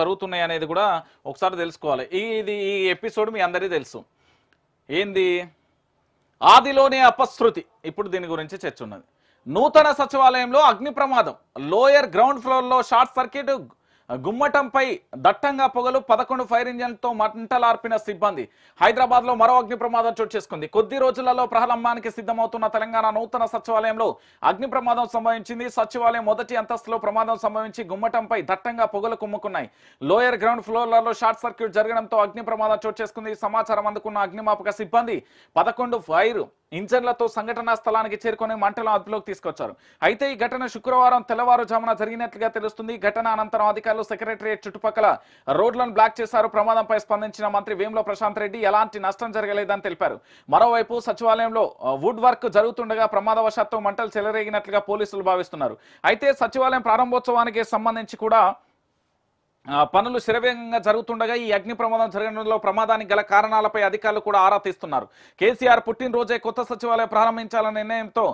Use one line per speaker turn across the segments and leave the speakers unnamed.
జరుగుతున్నాయి అనేది కూడా ఒకసారి తెలుసుకోవాలి ఇది ఈ ఎపిసోడ్ మీ అందరికీ తెలుసు ఏంది ఆదిలోనే అపశృతి ఇప్పుడు దీని గురించి చర్చ ఉన్నది నూతన సచివాలయంలో అగ్ని ప్రమాదం లోయర్ గ్రౌండ్ ఫ్లోర్లో షార్ట్ సర్క్యూట్ గుమ్మటంపై దట్టంగా పొగలు పదకొండు ఫైర్ ఇంజన్లతో మంటలార్పిన సిబ్బంది హైదరాబాద్లో మరో అగ్ని ప్రమాదం చోటు చేసుకుంది కొద్ది రోజులలో ప్రహలంబానికి సిద్ధమవుతున్న తెలంగాణ నూతన సచివాలయంలో అగ్ని ప్రమాదం సంభవించింది సచివాలయం మొదటి అంతస్తులో ప్రమాదం సంభవించి గుమ్మటంపై దట్టంగా పొగలు కుమ్ముకున్నాయి లోయర్ గ్రౌండ్ ఫ్లోర్లలో షార్ట్ సర్క్యూట్ జరగడంతో అగ్ని ప్రమాదం చోటు చేసుకుంది సమాచారం అందుకున్న అగ్నిమాపక సిబ్బంది పదకొండు ఫైర్ ఇంజన్లతో సంఘటనా స్థలానికి చేరుకొని మంటలను అదుపులోకి తీసుకొచ్చారు అయితే ఈ ఘటన శుక్రవారం తెల్లవారుజామున జరిగినట్లుగా తెలుస్తుంది ఘటన అనంతరం అధికారులు సెక్రటరియట్ చుట్టుపక్కల రోడ్లను బ్లాక్ చేశారు ప్రమాదంపై స్పందించిన మంత్రి వేముల ప్రశాంత్ రెడ్డి ఎలాంటి నష్టం జరగలేదని తెలిపారు మరోవైపు సచివాలయంలో వుడ్ వర్క్ జరుగుతుండగా ప్రమాదవశాత్తు మంటలు చెలరేగినట్లుగా పోలీసులు భావిస్తున్నారు అయితే సచివాలయం ప్రారంభోత్సవానికి సంబంధించి కూడా పనులు శరవేగంగా జరుగుతుండగా ఈ అగ్ని ప్రమాదం జరగడంలో ప్రమాదానికి గల కారణాలపై అధికారులు కూడా ఆరా తీస్తున్నారు కేసీఆర్ పుట్టినరోజే కొత్త సచివాలయం ప్రారంభించాలనే నిర్ణయంతో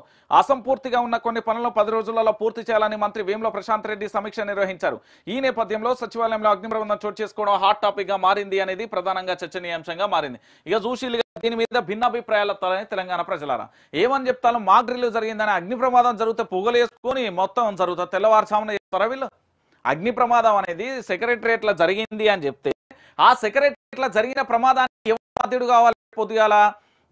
అసంపూర్తిగా ఉన్న కొన్ని పనులను పది రోజులలో పూర్తి చేయాలని మంత్రి వేముల ప్రశాంత్ రెడ్డి సమీక్ష నిర్వహించారు ఈ నేపథ్యంలో సచివాలయంలో అగ్ని ప్రమాదం చోటు చేసుకోవడం హాట్ టాపిక్ గా మారింది అనేది ప్రధానంగా చర్చనీయాంశంగా మారింది ఇక చూసి దీని మీద భిన్నాభిప్రాయాలతోనే తెలంగాణ ప్రజలారా ఏమని చెప్తాను మా జరిగిందని అగ్ని ప్రమాదం జరిగితే పొగలేసుకొని మొత్తం జరుగుతుంది తెల్లవారుసామున చెప్తారా వీళ్ళు అగ్ని ప్రమాదం అనేది లో జరిగింది అని చెప్తే ఆ సెక్రటరియట్ల జరిగిన ప్రమాదానికి ఎవరు బాధ్యుడు కావాలి పొద్దుగాల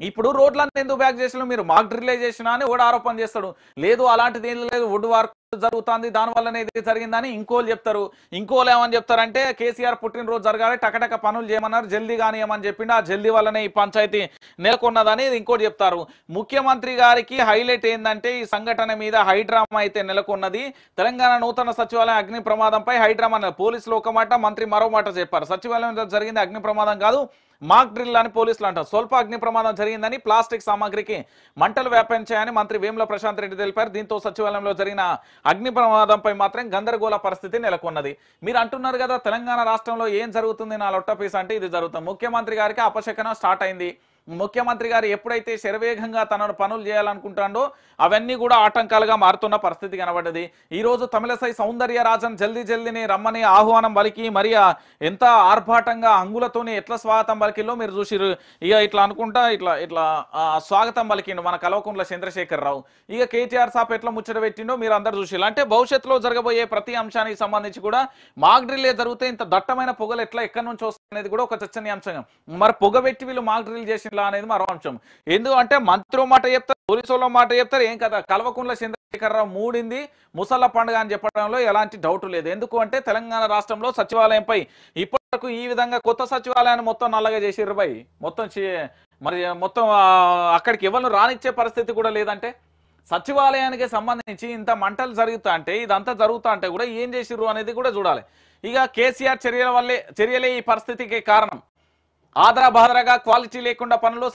ఇప్పుడు రోడ్లన్నీ ఎందుకు బ్యాక్ చేసిన మీరు మాక్ డ్రిలైజ్ చేసినా అని కూడా ఆరోపణ చేస్తాడు లేదు అలాంటిది ఏం లేదు వుడ్ వార్క్ జరుగుతుంది దానివల్లనే ఇది జరిగిందని ఇంకోలు చెప్తారు ఇంకోలు ఏమని చెప్తారంటే కేసీఆర్ పుట్టినరోజు జరగాలి టకటక పనులు చేయమన్నారు జల్దీ ఏమని చెప్పిండి ఆ జల్దీ వల్లనే ఈ పంచాయతీ నెలకొన్నదని ఇంకోటి చెప్తారు ముఖ్యమంత్రి గారికి హైలైట్ ఏంటంటే ఈ సంఘటన మీద హైడ్రామా అయితే నెలకొన్నది తెలంగాణ నూతన సచివాలయం అగ్ని ప్రమాదంపై హైడ్రామా పోలీసులు ఒక మాట మంత్రి మరో మాట చెప్పారు సచివాలయం జరిగింది అగ్ని ప్రమాదం కాదు మాక్ డ్రిల్ అని పోలీసులు అంటారు స్వల్ప అగ్ని ప్రమాదం జరిగిందని ప్లాస్టిక్ సామాగ్రికి మంటలు వ్యాపించాయని మంత్రి వేముల ప్రశాంత్ రెడ్డి తెలిపారు దీంతో సచివాలయంలో జరిగిన అగ్ని ప్రమాదంపై మాత్రం గందరగోళ పరిస్థితి నెలకొన్నది మీరు అంటున్నారు కదా తెలంగాణ రాష్ట్రంలో ఏం జరుగుతుంది నా లొట్టపీస్ అంటే ఇది జరుగుతుంది ముఖ్యమంత్రి గారికి అపశకనం స్టార్ట్ అయింది ముఖ్యమంత్రి గారు ఎప్పుడైతే శరవేగంగా తనను పనులు చేయాలనుకుంటాడో అవన్నీ కూడా ఆటంకాలుగా మారుతున్న పరిస్థితి కనబడ్డది ఈరోజు తమిళసై సౌందర్య రాజన్ జల్దీ జల్దీని రమ్మని ఆహ్వానం పలికి మరి ఎంత ఆర్భాటంగా అంగులతోనే ఎట్లా స్వాగతం పలికిలో మీరు చూసిరు ఇక ఇట్లా అనుకుంటా ఇట్లా ఇట్లా స్వాగతం పలికిండు మన కలవకుంట్ల చంద్రశేఖరరావు ఇక కేటీఆర్ సాప్ ఎట్లా ముచ్చట పెట్టిండో మీరు అందరు చూసిరు అంటే భవిష్యత్తులో జరగబోయే ప్రతి అంశానికి సంబంధించి కూడా మాగ్డ్రిల్లే జరిగితే ఇంత దట్టమైన పొగలు ఎట్లా ఎక్కడి నుంచి అనేది కూడా ఒక చర్చనీయాంశం మరి పొగబెట్టి వీళ్ళు మాక్ డ్రిల్ చేసినలా అనేది మరో అంశం ఎందుకంటే మంత్రి మాట చెప్తారు పోలీసుల మాట చెప్తారు ఏం కదా కల్వకుంట్ల చంద్రశేఖరరావు మూడింది ముసళ్ళ పండుగ అని చెప్పడంలో ఎలాంటి డౌట్ లేదు ఎందుకు అంటే తెలంగాణ రాష్ట్రంలో సచివాలయంపై ఇప్పటివరకు ఈ విధంగా కొత్త సచివాలయాన్ని మొత్తం నల్లగా చేసి బై మొత్తం మరి మొత్తం అక్కడికి ఎవరు రానిచ్చే పరిస్థితి కూడా లేదంటే సచివాలయానికి సంబంధించి ఇంత మంటలు జరుగుతా అంటే ఇదంతా జరుగుతా అంటే కూడా ఏం చేసిర్రు అనేది కూడా చూడాలి ఇక కేసీఆర్ చర్యల వల్లే చర్యలే ఈ పరిస్థితికి కారణం ఆదరా బాదరాగా క్వాలిటీ లేకుండా పనులు